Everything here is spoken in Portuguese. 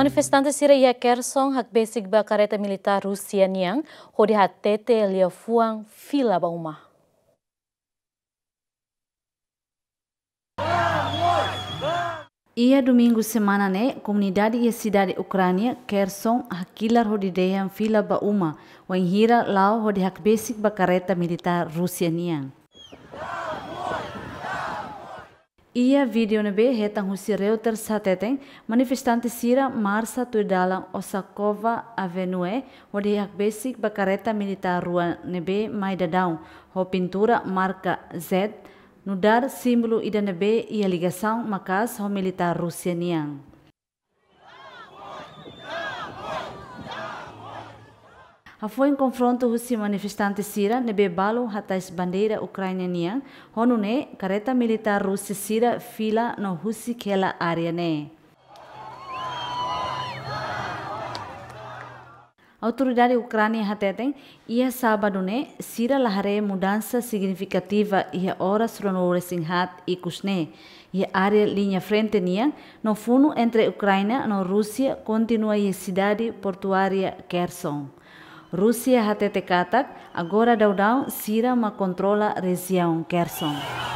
Manifestante ia Kerson hak basic ba kareta militar Rusia niang di hatete lia fuang fila ba umah. Ia domingo semana né, comunidade e cidade Ucrânia Kherson hakilar hodideiam fila ba uma, wan law lao hak basic ba kareta militar Rusia niang. Ia video nebe, be hetang husi reuter sateteng manifestante sira marsa tu Osakova Avenue wadi hak basic bakareta militar rua nebe mai dadau ho pintura marca Z nudar simbolo ida nebe ia ligação makas ho militar Rusia niang. em confronto husi manifestante Sira nebe balo hatais bandeira ucraniana honune carreta militar russa Sira fila no Rússia aquela área ne. autoridade ucrânia hatetem ia sábado né sira lahare mudança significativa ia ora sronore singhat e kusne ia área linha frente nia no fundo entre ucrânia no rússia continua a cidade portuária Kherson Rusia HTT Katak, agora daudau Sira ma controla região Kherson.